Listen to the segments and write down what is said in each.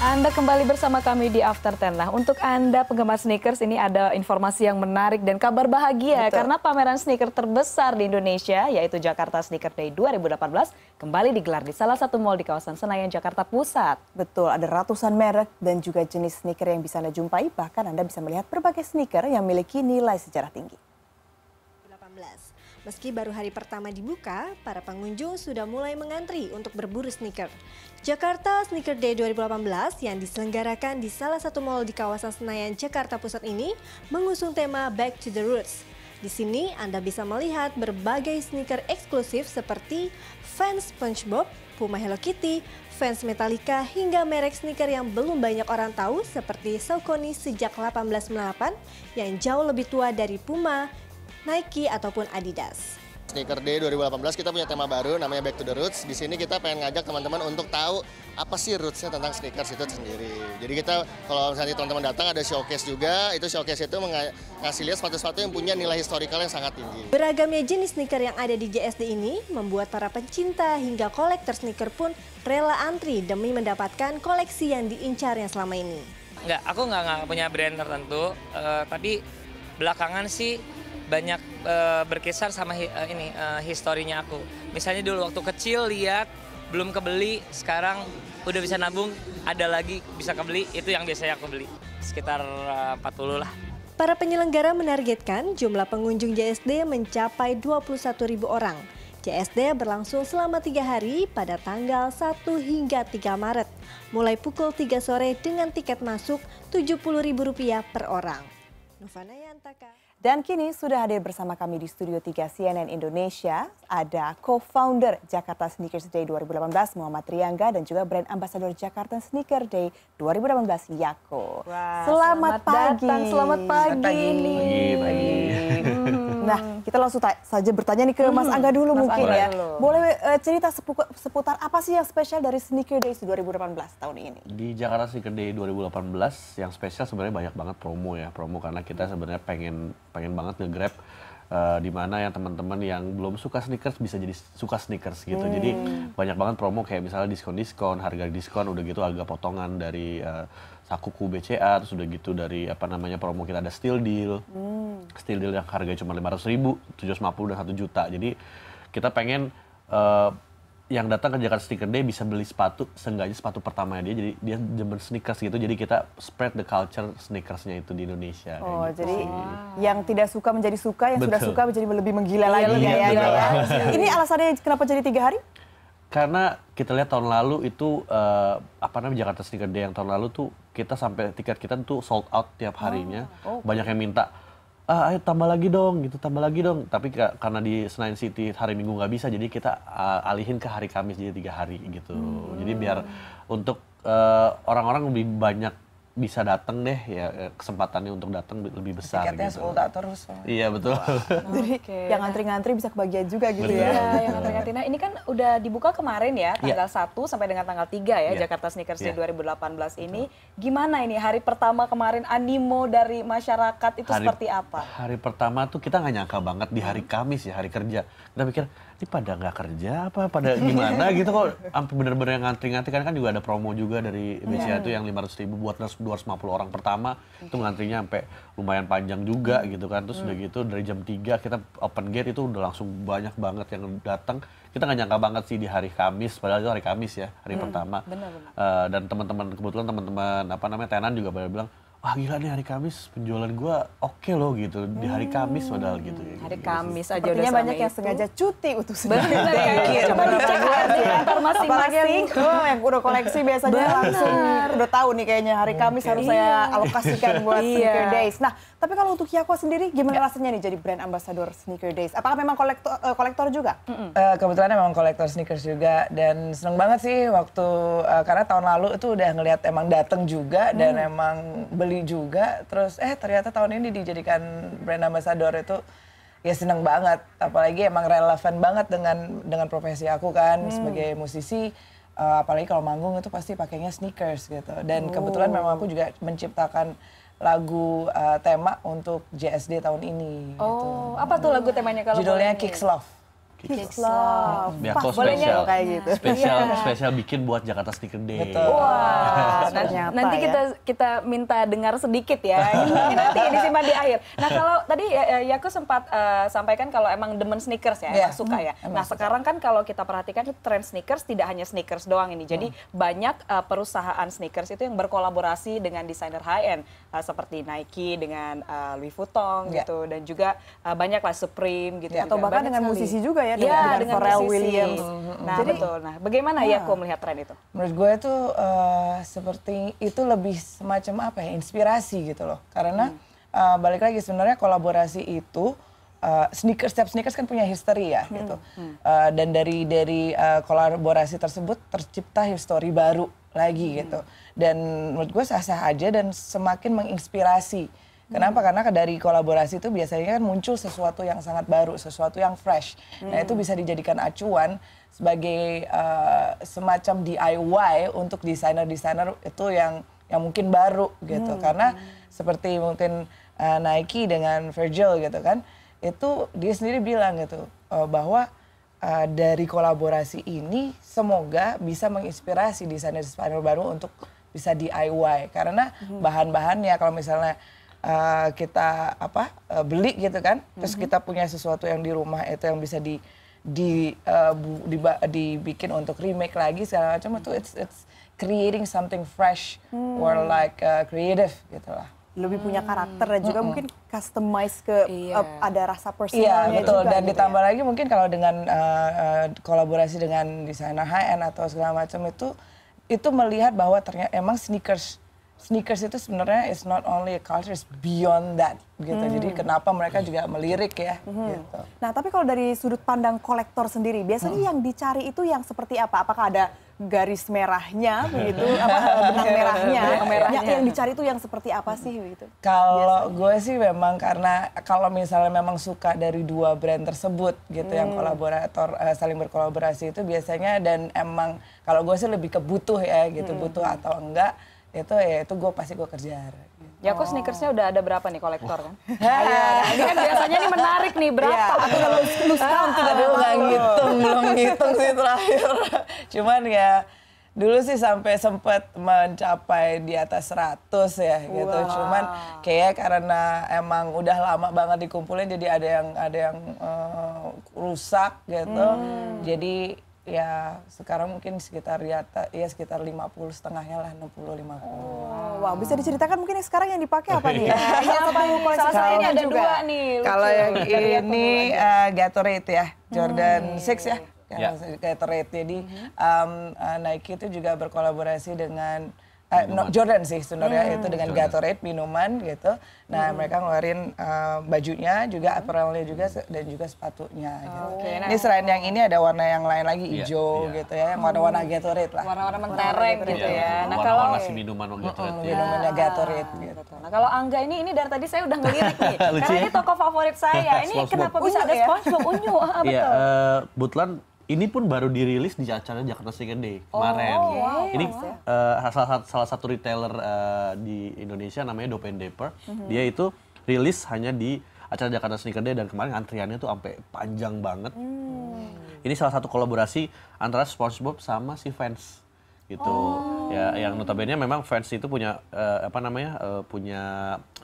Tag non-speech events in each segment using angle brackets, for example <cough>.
Anda kembali bersama kami di After Ten. Nah, untuk Anda penggemar sneakers ini ada informasi yang menarik dan kabar bahagia Betul. karena pameran sneaker terbesar di Indonesia yaitu Jakarta Sneaker Day 2018 kembali digelar di salah satu mall di kawasan Senayan Jakarta Pusat. Betul, ada ratusan merek dan juga jenis sneaker yang bisa Anda jumpai, bahkan Anda bisa melihat berbagai sneaker yang memiliki nilai sejarah tinggi. Meski baru hari pertama dibuka, para pengunjung sudah mulai mengantri untuk berburu sneaker. Jakarta Sneaker Day 2018 yang diselenggarakan di salah satu mall di kawasan Senayan, Jakarta Pusat ini mengusung tema Back to the Roots. Di sini Anda bisa melihat berbagai sneaker eksklusif seperti fans SpongeBob, Puma Hello Kitty, fans Metallica hingga merek sneaker yang belum banyak orang tahu seperti Saucony sejak 1898 yang jauh lebih tua dari Puma, Nike ataupun Adidas. Sneaker Day 2018 kita punya tema baru namanya Back to the Roots. Di sini kita pengen ngajak teman-teman untuk tahu apa sih rootsnya tentang sneakers itu sendiri. Jadi kita kalau misalnya teman-teman datang ada showcase juga, itu showcase itu ngasih lihat sepatu-sepatu yang punya nilai historikal yang sangat tinggi. Beragamnya jenis sneaker yang ada di JSD ini membuat para pencinta hingga kolektor sneaker pun rela antri demi mendapatkan koleksi yang diincar yang selama ini. Enggak, aku nggak, nggak punya brand tertentu, uh, tapi belakangan sih banyak uh, berkisar sama uh, ini uh, historinya aku. Misalnya dulu waktu kecil lihat belum kebeli, sekarang udah bisa nabung, ada lagi bisa kebeli, itu yang biasanya aku beli. Sekitar uh, 40 lah. Para penyelenggara menargetkan jumlah pengunjung JSD mencapai 21.000 orang. JSD berlangsung selama tiga hari pada tanggal 1 hingga 3 Maret, mulai pukul 3 sore dengan tiket masuk Rp70.000 per orang. Novana Dan kini sudah hadir bersama kami di Studio 3 CNN Indonesia, ada co-founder Jakarta Sneakers Day 2018 Muhammad Triangga, dan juga brand ambassador Jakarta Sneaker Day 2018 Yako. Wah, selamat, selamat pagi. Datang, selamat pagi. Selamat pagi. pagi. Hmm. <laughs> Hmm. Nah, kita langsung saja bertanya nih ke Mas hmm. Angga dulu Mas mungkin Angga ya. Dulu. Boleh uh, cerita sepu seputar apa sih yang spesial dari Sneaker Days 2018 tahun ini? Di Jakarta Sneaker Day 2018 yang spesial sebenarnya banyak banget promo ya, promo karena kita sebenarnya pengen pengen banget nge-grab uh, di mana yang teman-teman yang belum suka sneakers bisa jadi suka sneakers gitu. Hmm. Jadi banyak banget promo kayak misalnya diskon-diskon, harga diskon udah gitu harga potongan dari uh, eh, sakuku BCA terus udah gitu dari apa namanya promo kita ada steel deal. Hmm. Steel deal yang harga cuma lima ratus ribu, tujuh ratus 750 dan 1 juta. Jadi kita pengen uh, yang datang ke Jakarta Sneaker Day bisa beli sepatu, seenggaknya sepatu pertamanya dia, jadi dia jemur sneakers gitu, jadi kita spread the culture sneakersnya itu di Indonesia. Oh, gitu jadi sih. yang tidak suka menjadi suka, yang Betul. sudah suka menjadi lebih menggila iya, lagi. Iya, ya, ya, ya. Ini alasannya kenapa jadi tiga hari? Karena kita lihat tahun lalu itu uh, apa namanya Jakarta Sneaker Day yang tahun lalu tuh kita sampai tiket kita tuh sold out tiap harinya, oh. Oh. banyak yang minta ah, ayo tambah lagi dong gitu tambah lagi dong tapi karena di Senayan City hari Minggu nggak bisa jadi kita uh, alihin ke hari Kamis jadi tiga hari gitu hmm. jadi biar untuk eh, orang-orang uh, orang -orang lebih banyak bisa datang deh ya eh, kesempatannya untuk datang lebih besar Tiketnya gitu. sold terus. Oh. Iya betul. <laughs> Jadi yang ngantri-ngantri bisa kebagian juga gitu betul, ya. Iya, yang ngantri-ngantri. Nah, ini kan udah dibuka kemarin ya iya. tanggal yeah. 1 sampai dengan tanggal 3 ya yeah. Jakarta Sneakers Day yeah. Iya. 2018 ini. Betul. Gimana ini hari pertama kemarin animo dari masyarakat itu hari, seperti apa? Hari pertama tuh kita nggak nyangka banget di hari Kamis ya, hari kerja. Kita pikir ini pada nggak kerja apa pada gimana gitu kok sampai bener-bener yang ngantri-ngantri kan kan juga ada promo juga dari iya. BCA yeah. itu yang 500 ribu buat 250 orang pertama okay. Iya. itu ngantrinya sampai lumayan panjang juga hmm. gitu kan terus mm. udah hmm. gitu dari jam 3 kita open gate itu udah langsung banyak banget yang datang kita nggak nyangka banget sih di hari Kamis padahal itu hari Kamis ya hari mm. pertama bener, bener. Uh, dan teman-teman kebetulan teman-teman apa namanya tenan juga pada bilang wah gila nih hari Kamis penjualan gue oke okay loh gitu di hari hmm, Kamis padahal gitu ya. Hari Kamis aja aja udah banyak itu. yang sengaja cuti untuk sendiri gitu. Coba dicek di kantor masing-masing. <laughs> Oh, yang udah koleksi biasanya Bener. langsung udah tahu nih kayaknya hari Kamis harus saya iya. alokasikan buat iya. sneaker days. Nah, tapi kalau untuk Yako sendiri gimana ya. rasanya nih jadi brand ambassador sneaker days? Apakah memang kolektor, uh, kolektor juga? Mm Uh, kebetulan memang kolektor sneakers juga dan seneng banget sih waktu uh, karena tahun lalu itu udah ngelihat emang dateng juga dan hmm. emang beli Bali juga terus eh ternyata tahun ini dijadikan brand ambassador itu ya seneng banget apalagi emang relevan banget dengan dengan profesi aku kan hmm. sebagai musisi uh, apalagi kalau manggung itu pasti pakainya sneakers gitu dan oh. kebetulan memang aku juga menciptakan lagu uh, tema untuk JSD tahun ini gitu. oh gitu. apa tuh lagu temanya kalau judulnya Kicks Love Kicks Love. Biar kok spesial, kayak gitu. Spesial, yeah. spesial bikin buat Jakarta Sneaker Day. Betul. Wow. <laughs> nanti, nanti ya? kita ya? kita minta dengar sedikit ya. Ini nanti disimpan di akhir. Nah kalau tadi ya, ya, ya aku sempat uh, sampaikan kalau emang demen sneakers ya, yeah. emang suka hmm, ya. nah sekarang kan kalau kita perhatikan tren sneakers tidak hanya sneakers doang ini. Jadi hmm. banyak uh, perusahaan sneakers itu yang berkolaborasi dengan desainer high end uh, eh, seperti Nike dengan uh, Louis Vuitton yeah. gitu dan juga uh, banyak lah Supreme gitu. Yeah. Atau bahkan dengan musisi juga ya ya, iya, dengan, ya, dengan, Pharrell musisi. Williams. Nah, Jadi, nah, betul. Nah, bagaimana ya nah. aku melihat tren itu? Menurut gue itu uh, eh, seperti itu lebih semacam apa ya, inspirasi gitu loh. Karena hmm. uh, balik lagi sebenarnya kolaborasi itu uh, sneakers setiap sneakers kan punya history ya hmm. gitu Uh, dan dari dari uh, kolaborasi tersebut tercipta history baru lagi hmm. gitu dan menurut gue sah-sah aja dan semakin menginspirasi Kenapa? Hmm. Karena dari kolaborasi itu biasanya kan muncul sesuatu yang sangat baru, sesuatu yang fresh. Hmm. Nah itu hmm. bisa dijadikan acuan sebagai uh, semacam DIY untuk desainer-desainer itu yang yang mungkin baru gitu. Hmm. Karena seperti mungkin uh, Nike dengan Virgil gitu kan, itu dia sendiri bilang gitu uh, bahwa uh, dari kolaborasi ini semoga bisa menginspirasi desainer-desainer baru untuk bisa DIY karena hmm. bahan-bahannya kalau misalnya uh, kita apa uh, beli gitu kan terus mm -hmm. kita punya sesuatu yang di rumah itu yang bisa di di, uh, di dibikin untuk remake lagi segala macam itu it's it's creating something fresh hmm. or like uh, creative gitulah lebih punya hmm. karakter dan juga -hmm. mungkin customize ke yeah. Iya. uh, ada rasa personalnya iya, betul. dan gitu ya. ditambah ya. lagi mungkin kalau dengan uh, uh, kolaborasi dengan desainer high end atau segala macam itu itu melihat bahwa ternyata emang sneakers sneakers itu sebenarnya is not only a culture, it's beyond that gitu. Hmm. Jadi kenapa mereka juga melirik ya hmm. gitu. Nah, tapi kalau dari sudut pandang kolektor sendiri, biasanya hmm. yang dicari itu yang seperti apa? Apakah ada garis merahnya begitu <laughs> apa eh, benang merahnya, merahnya. Ya, yang dicari itu yang seperti apa sih Gitu? Kalau gue sih memang karena kalau misalnya memang suka dari dua brand tersebut gitu hmm. yang kolaborator uh, saling berkolaborasi itu biasanya dan emang kalau gue sih lebih kebutuh ya gitu, hmm. butuh atau enggak itu ya itu gue pasti gue kejar. Ya aku oh. sneakersnya udah ada berapa nih kolektor kan? <laughs> Iya, iya. ini kan biasanya nih menarik nih berapa? Iya. Aku kalau lulus ah, tahun tuh dulu nggak ngitung belum ngitung sih terakhir. <laughs> Cuman ya dulu sih sampai sempet mencapai di atas 100 ya gitu. Cuman kayak karena emang udah lama banget dikumpulin jadi ada yang ada yang uh, rusak gitu. Hmm. Jadi ya sekarang mungkin sekitar ya, ya sekitar puluh setengahnya lah 60 50. Oh, wow, bisa diceritakan mungkin yang sekarang yang dipakai apa nih? <laughs> Ya, apa yang iya, koleksi kalau, ini ada juga. dua nih. Kalau yang ini uh, Gatorade ya, hmm. Jordan hmm. ya. ya. Yeah. Gatorade. Jadi um, uh, Nike itu juga berkolaborasi dengan Uh, no, Jordan sih sebenarnya hmm. itu dengan Jordan. Gatorade minuman gitu. Nah hmm. mereka ngeluarin uh, bajunya juga apparelnya juga dan juga sepatunya. Oh. Gitu. Okay, nah. Ini selain yang ini ada warna yang lain lagi iya, hijau yeah, gitu ya, yang warna-warna hmm. Gatorade lah. Warna-warna mentereng gitu ya. Iya, nah kalau warna minuman Gatorade. Uh, ya. Minumannya ah, Gatorade. Gitu. Nah kalau Angga ini ini dari tadi saya udah ngelirik nih, <laughs> karena ya. ini toko favorit saya. Ini <laughs> kenapa bisa ada ya. sponsor unyu? Ah, iya, betul. Iya, eh, kebetulan ini pun baru dirilis di acara Jakarta Sneaker Day kemarin. Oh, iya. Ini uh, salah, salah satu retailer uh, di Indonesia namanya Dopen Dapper. Mm-hmm. Dia itu rilis hanya di acara Jakarta Sneaker Day dan kemarin antriannya tuh sampai panjang banget. Mm. Ini salah satu kolaborasi antara SpongeBob sama si fans gitu. Oh. Ya yang notabene memang fans itu punya uh, apa namanya? Uh, punya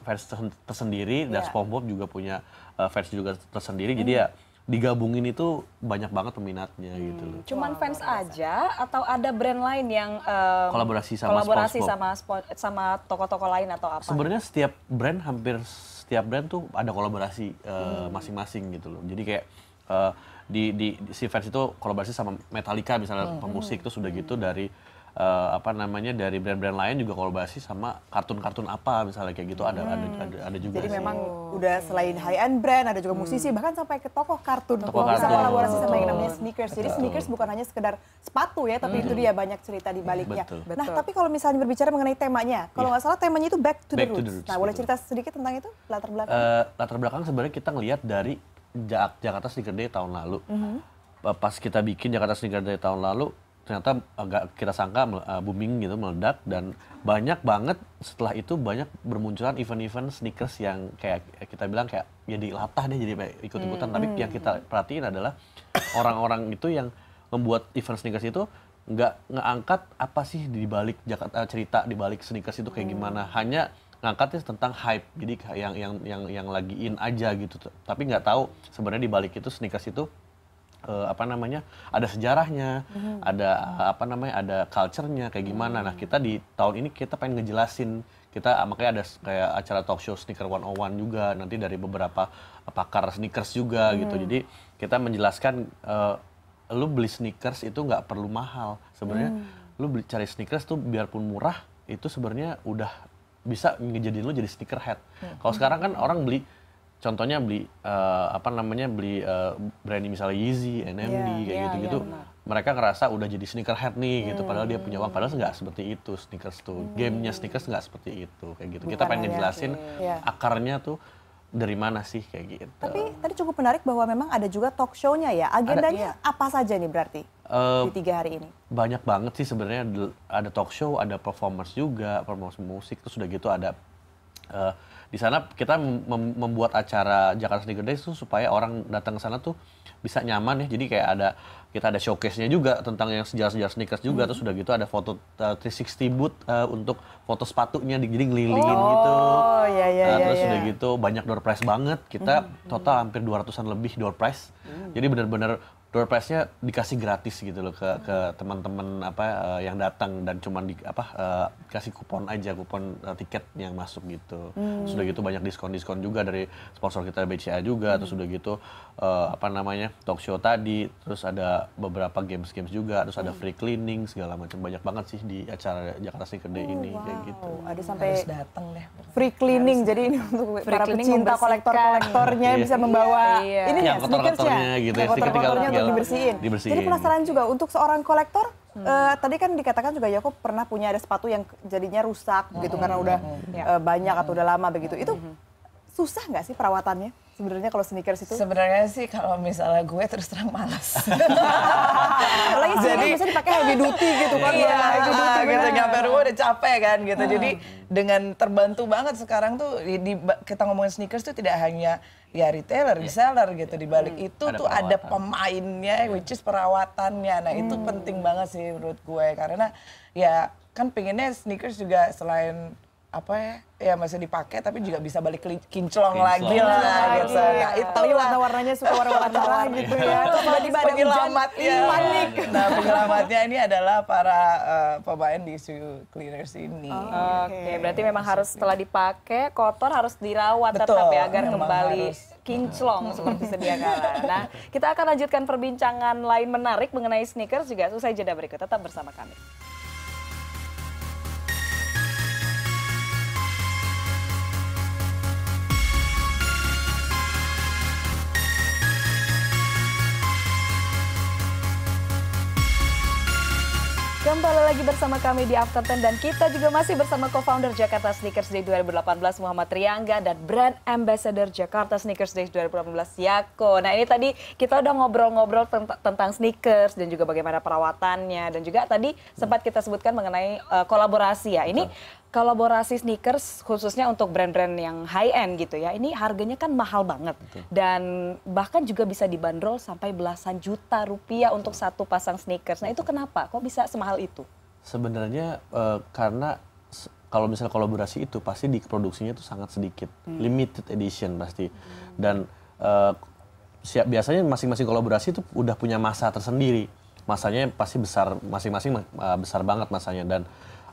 fans tersendiri yeah. dan iya. SpongeBob juga punya uh, fans juga tersendiri. Mm. Jadi hmm. ya digabungin itu banyak banget peminatnya hmm. gitu loh. Cuman wow, fans aja atau ada brand lain yang um, kolaborasi sama kolaborasi SpongeBob. sama sama toko-toko lain atau apa? Sebenarnya setiap brand hampir setiap brand tuh ada kolaborasi eh, hmm. masing-masing uh, hmm. gitu loh. Jadi kayak uh, di, di si fans itu kolaborasi sama Metallica misalnya hmm. pemusik hmm. sudah gitu hmm. dari uh, apa namanya dari brand-brand lain juga kolaborasi sama kartun-kartun apa misalnya kayak gitu ada hmm. ada, ada ada juga jadi sih. memang oh. udah selain high end brand ada juga hmm. musisi bahkan sampai ke tokoh kartun tokoh bisa kartun. kolaborasi sama yang namanya sneakers Betul. jadi sneakers bukan hanya sekedar sepatu ya tapi hmm. itu dia banyak cerita di baliknya nah tapi kalau misalnya berbicara mengenai temanya kalau iya. nggak yeah. salah temanya itu back to back the roots, to the roots. nah boleh cerita sedikit tentang itu latar belakang uh, latar belakang sebenarnya kita ngelihat dari Jakarta Sneaker Day tahun lalu mm -hmm. pas kita bikin Jakarta Sneaker Day tahun lalu ternyata agak kita sangka uh, booming gitu meledak dan banyak banget setelah itu banyak bermunculan event-event sneakers yang kayak kita bilang kayak jadi ya latah deh jadi ikut-ikutan hmm, tapi yang kita perhatiin adalah orang-orang itu yang membuat event sneakers itu nggak ngangkat apa sih di balik Jakarta eh, cerita di balik sneakers itu kayak gimana hmm. hanya ngangkatnya tentang hype jadi yang yang yang yang lagi in aja gitu tapi nggak tahu sebenarnya di balik itu sneakers itu uh, apa namanya ada sejarahnya hmm. ada uh, apa namanya ada culturenya kayak gimana hmm. nah kita di tahun ini kita pengen ngejelasin kita ah, makanya ada kayak acara talk show sneaker oh one juga nanti dari beberapa eh, pakar sneakers juga hmm. gitu jadi kita menjelaskan uh, lu beli sneakers itu nggak perlu mahal sebenarnya hmm. lu beli cari sneakers tuh biarpun murah itu sebenarnya udah bisa ngejadiin lu jadi sneakerhead hmm. kalau sekarang kan orang beli contohnya beli uh, apa namanya beli uh, brand misalnya Yeezy, NMD yeah, kayak iya, gitu-gitu. Yeah, iya, yeah, mereka ngerasa udah jadi sneakerhead nih gitu hmm. padahal dia punya uang padahal nggak seperti itu sneakers tuh. Hmm. Gamenya sneakers nggak seperti itu kayak gitu. Bukan Kita pengen jelasin yeah. Iya. akarnya tuh dari mana sih kayak gitu. Tapi tadi cukup menarik bahwa memang ada juga talk show-nya ya. Agendanya ada, iya. apa saja nih berarti? Uh, di tiga hari ini? Banyak banget sih sebenarnya ada talk show, ada performance juga, performance musik terus sudah gitu ada uh, di sana kita mem membuat acara Jakarta Sneaker Days tuh supaya orang datang ke sana tuh bisa nyaman ya. Jadi kayak ada kita ada showcase-nya juga tentang yang sejarah-sejarah sneakers juga hmm. terus sudah gitu ada foto uh, 360 boot uh, untuk foto sepatunya jadi ngelilingin oh, gitu. Oh Iya, iya, nah, iya, terus iya. sudah gitu banyak door prize banget. Kita hmm. total hampir 200-an lebih door prize. Hmm. Jadi benar benar door prize-nya dikasih gratis gitu loh ke ke teman-teman apa uh, yang datang dan cuma di apa uh, kasih kupon aja kupon uh, tiket yang masuk gitu. Hmm. Sudah gitu banyak diskon-diskon juga dari sponsor kita BCA juga hmm. terus sudah gitu uh, apa namanya talk show tadi terus ada beberapa games games juga terus ada hmm. free cleaning segala macam banyak banget sih di acara Jakarta Sneaker Day oh, ini wow. kayak gitu ada sampai Harus dateng deh free cleaning harus jadi ini untuk free para pecinta kolektor kolektornya iya. bisa membawa iya. ini iya, ya, kotor kotornya gitu ya kotor kotornya untuk dibersihin. dibersihin jadi penasaran juga untuk seorang kolektor Hmm. Uh, tadi kan dikatakan juga Yoko pernah punya ada sepatu yang jadinya rusak gitu, hmm. gitu karena udah hmm. uh, banyak atau hmm. udah lama begitu. Hmm. Itu susah nggak sih perawatannya? sebenarnya kalau sneakers itu? Sebenarnya sih kalau misalnya gue terus terang malas. <laughs> Lagi jadi bisa dipakai heavy duty gitu kan? Iya, heavy duty gitu. Nyampe rumah udah capek kan gitu. Hmm. Jadi dengan terbantu banget sekarang tuh di, kita ngomongin sneakers tuh tidak hanya ya retailer, iya. reseller yeah. gitu. Di balik hmm. itu ada tuh perawatan. ada pemainnya, iya. which is perawatannya. Nah hmm. itu penting banget sih menurut gue karena ya kan pengennya sneakers juga selain apa ya ya masih dipakai tapi juga bisa balik kinclong, lagi lah lagi. gitu nah iya. itu tapi warna-warnanya suka warna-warna gitu ya nah, tiba-tiba ada penyelamatnya panik nah penyelamatnya ini adalah para uh, pemain di shoe cleaners ini oh, oke okay. okay. berarti memang harus setelah dipakai kotor harus dirawat Betul, tetap ya agar kembali harus. kinclong hmm. seperti sedia kala nah kita akan lanjutkan perbincangan lain menarik mengenai sneakers juga usai jeda berikut tetap bersama kami kembali lagi bersama kami di After Ten dan kita juga masih bersama co-founder Jakarta Sneakers Day 2018 Muhammad Riangga dan brand ambassador Jakarta Sneakers Day 2018 Yako. Nah ini tadi kita udah ngobrol-ngobrol tentang sneakers dan juga bagaimana perawatannya dan juga tadi sempat kita sebutkan mengenai uh, kolaborasi ya. Ini kolaborasi sneakers khususnya untuk brand-brand yang high end gitu ya. Ini harganya kan mahal banget Betul. dan bahkan juga bisa dibanderol sampai belasan juta rupiah Betul. untuk satu pasang sneakers. Nah, itu kenapa? Kok bisa semahal itu? Sebenarnya uh, karena kalau misalnya kolaborasi itu pasti di produksinya itu sangat sedikit, hmm. limited edition pasti. Hmm. Dan uh, eh, siap biasanya masing-masing kolaborasi itu udah punya masa tersendiri. Masanya pasti besar masing-masing eh, besar banget masanya dan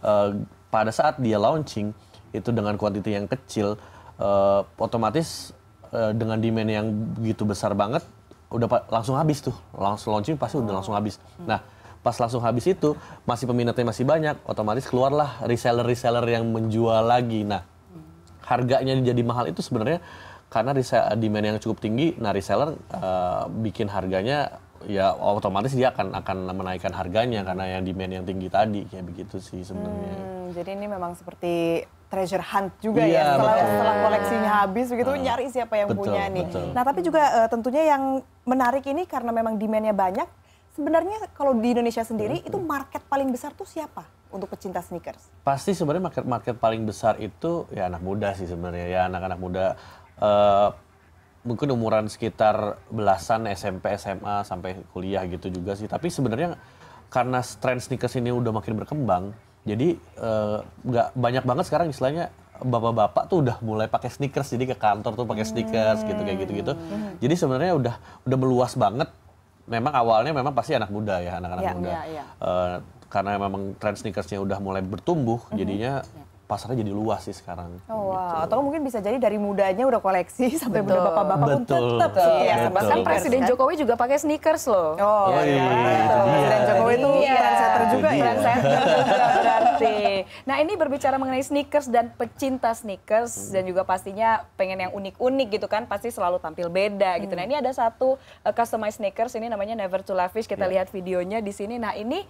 uh, pada saat dia launching itu dengan kuantiti yang kecil uh, otomatis uh, dengan demand yang begitu besar banget udah langsung habis tuh langsung launching pasti udah langsung habis hmm. nah pas langsung habis itu masih peminatnya masih banyak otomatis keluarlah reseller reseller yang menjual lagi nah hmm. harganya jadi mahal itu sebenarnya karena demand yang cukup tinggi nah reseller uh, bikin harganya ya otomatis dia akan akan menaikkan harganya karena yang demand yang tinggi tadi kayak begitu sih sebenarnya. Hmm, jadi ini memang seperti treasure hunt juga ya, iya, ya setelah, setelah koleksinya habis begitu uh, nyari siapa yang betul, punya nih. Nah tapi juga uh, tentunya yang menarik ini karena memang demandnya banyak. Sebenarnya kalau di Indonesia sendiri betul. itu market paling besar tuh siapa? untuk pecinta sneakers? Pasti sebenarnya market market paling besar itu ya anak muda sih sebenarnya ya anak-anak muda uh, mungkin umuran sekitar belasan SMP, SMA sampai kuliah gitu juga sih. Tapi sebenarnya karena tren sneakers ini udah makin berkembang, jadi eh, nggak uh, banyak banget sekarang istilahnya bapak-bapak tuh udah mulai pakai sneakers jadi ke kantor tuh pakai sneakers hmm. gitu kayak gitu-gitu. Hmm. hmm. Jadi sebenarnya udah udah meluas banget. Memang awalnya memang pasti anak muda ya, anak-anak ya, muda. Ya, ya. Uh, karena memang tren sneakersnya udah mulai bertumbuh, hmm. jadinya ya pasarnya jadi luas sih sekarang. Oh, wow. Gitu. Atau mungkin bisa jadi dari mudanya udah koleksi <laughs> sampai udah bapak-bapak pun tetap Betul. Ya, kan betul. Kan Presiden kan? Jokowi juga pakai sneakers loh. Oh, oh iya. Ya. Presiden Jokowi itu iya. trendsetter juga ya. <laughs> berarti. Nah, ini berbicara mengenai sneakers dan pecinta sneakers hmm. dan juga pastinya pengen yang unik-unik gitu kan, pasti selalu tampil beda gitu. Nah, hmm. Nah, ini ada satu uh, customized sneakers ini namanya Never to Lavish. Kita yeah. lihat videonya di sini. Nah, ini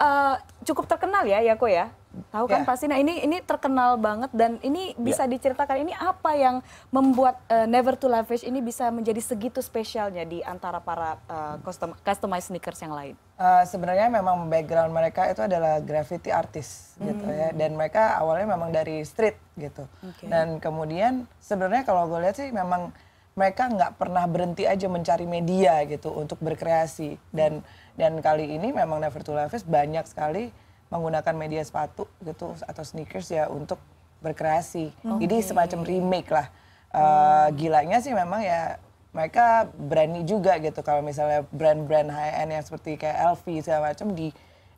uh, cukup terkenal ya Yako ya. Tahu kan yeah. pasti. Nah ini ini terkenal banget dan ini ya. bisa yeah. diceritakan ini apa yang membuat uh, Never to Lavish ini bisa menjadi segitu spesialnya di antara para uh, custom customized sneakers yang lain. Uh, sebenarnya memang background mereka itu adalah graffiti artist hmm. gitu ya hmm. dan mereka awalnya memang dari street gitu. Okay. Dan kemudian sebenarnya kalau gue lihat sih memang mereka nggak pernah berhenti aja mencari media gitu untuk berkreasi dan dan kali ini memang Never to Life banyak sekali menggunakan media sepatu gitu atau sneakers ya untuk berkreasi. Okay. Jadi semacam remake lah. Uh, Gilanya sih memang ya mereka berani juga gitu kalau misalnya brand-brand high end yang seperti kayak LV segala macam di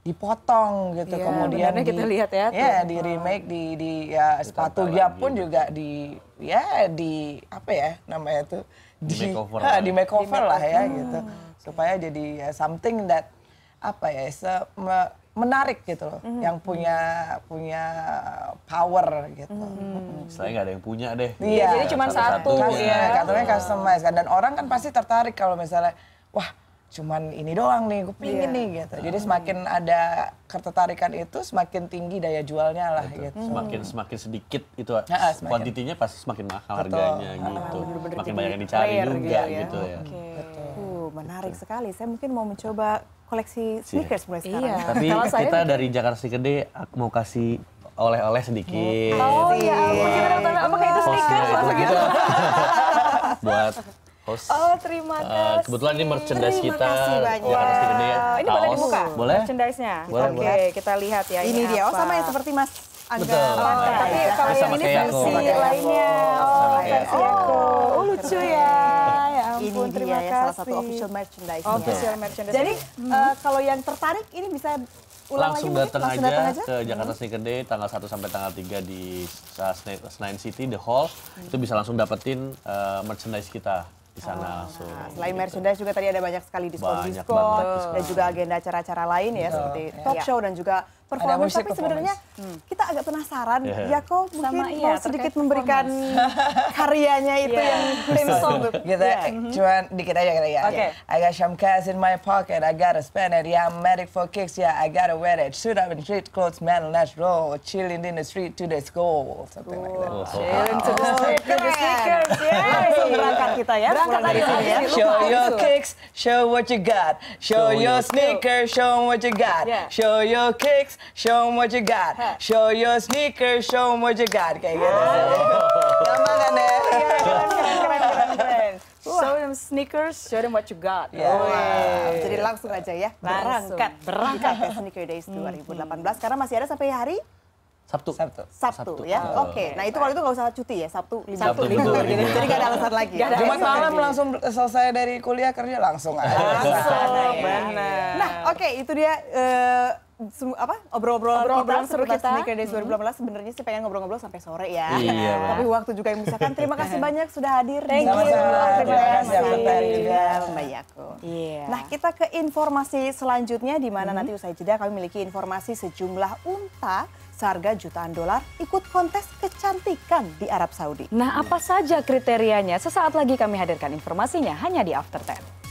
dipotong gitu yeah, kemudian di, kita lihat ya ya tuh. di ah. remake di di ya sepatu dia ya pun gitu. juga di ya di apa ya namanya itu di, di makeover, di makeover, di lah ya hmm. gitu ah, supaya jadi ya, something that apa ya se menarik gitu loh mm-hmm. yang punya punya power gitu. Mhm. Mm-hmm. Selain nggak ada yang punya deh. Iya. Ya, jadi cuma satu, satu, satu ya. Katanya customize kan dan orang kan pasti tertarik kalau misalnya wah cuman ini doang nih, gue pingin yeah. nih gitu. Jadi hmm. semakin ada ketertarikan itu, semakin tinggi daya jualnya lah Betul. gitu. Semakin hmm. semakin sedikit itu, ah, kuantitinya pasti semakin mahal harganya Betul. Ah, gitu. Bener -bener Makin banyak yang dicari juga gitu ya. gitu ya. Okay. Uh, menarik Betul. sekali. Saya mungkin mau mencoba koleksi iya. sneakers mulai sekarang. Iya. Ya. Tapi kita dari Jakarta Sneaker Day mau kasih oleh-oleh sedikit. Oh iya, oh, iya. apa kayak itu sneakers? Gitu? <laughs> buat host. Oh, terima eh, kasih. Uh, kebetulan ini merchandise kita. Terima kasih banyak. Wow. ini boleh dibuka? Boleh. Merchandise-nya? Boleh, Oke, boleh. kita lihat ya. Ini, ini dia. Oh, apa. Oh, sama ya seperti Mas Angga. Tapi kalau yang ini versi lainnya. Oh, versi aku. Oh, oh, lucu ya. Ya ampun, ini dia terima ya, kasih. salah satu official merchandise. Official merchandise. Jadi hmm. uh, kalau yang tertarik ini bisa Ulang langsung lagi, datang, aja datang aja ke Jakarta hmm. Sneaker Day tanggal 1 sampai tanggal 3 di uh, Senayan City The Hall hmm. itu bisa langsung dapetin uh, merchandise kita di sana langsung. Nah, selain gitu. merchandise juga tadi ada banyak sekali diskon-diskon dan juga agenda acara-acara lain ya iya. seperti iya. talk show dan juga performance tapi sebenarnya hmm. kita agak penasaran yeah. ya kok mungkin Sama, iya, mau sedikit memberikan <laughs> karyanya itu yeah. yang song, gitu yeah. cuman dikit aja kira ya okay. I got some cash in my pocket I gotta spend it yeah I'm medic for kicks yeah I gotta wear it suit up in street clothes man roll, chilling in the street to the school something like that oh, chilling to the street to the sneakers yeah langsung berangkat kita ya berangkat dari sini ya show your kicks show what you got show your sneakers show what you got show your kicks kicks, show them what you got. Show your sneakers, show them what you got. Kayak gitu. Oh. Gampang kan ya? Iya, iya, iya. Show them sneakers, show them what you got. Yeah. Oh, yeah. Jadi langsung aja ya, berangkat. Berangkat ke Sneaker Days 2018. Mhm. Karena masih ada sampai hari Sabtu. Sabtu. Sabtu, Sabtu ya. Oh. Oke. Okay. Nah, itu kalau itu gak usah cuti ya, Sabtu, libur. Sabtu, libur. <laughs> Jadi gak ada alasan lagi. Ya? ada Jumat malam lagi. langsung selesai dari kuliah kerja langsung aja. Langsung. Nah, benar. Nah, oke, okay, itu dia uh, apa obrol obrol obrol seru kita Sneaker Days 2018 hmm. sebenarnya sih pengen ngobrol-ngobrol sampai sore ya. Iya, Tapi waktu juga yang misalkan terima kasih <laughs> banyak sudah hadir. Thank you. Terima kasih juga Mbak Yako. Yeah. Nah, kita ke informasi selanjutnya di mana hmm. nanti usai jeda kami memiliki informasi sejumlah unta seharga jutaan dolar ikut kontes kecantikan di Arab Saudi. Nah, apa saja kriterianya? Sesaat lagi kami hadirkan informasinya hanya di After Ten.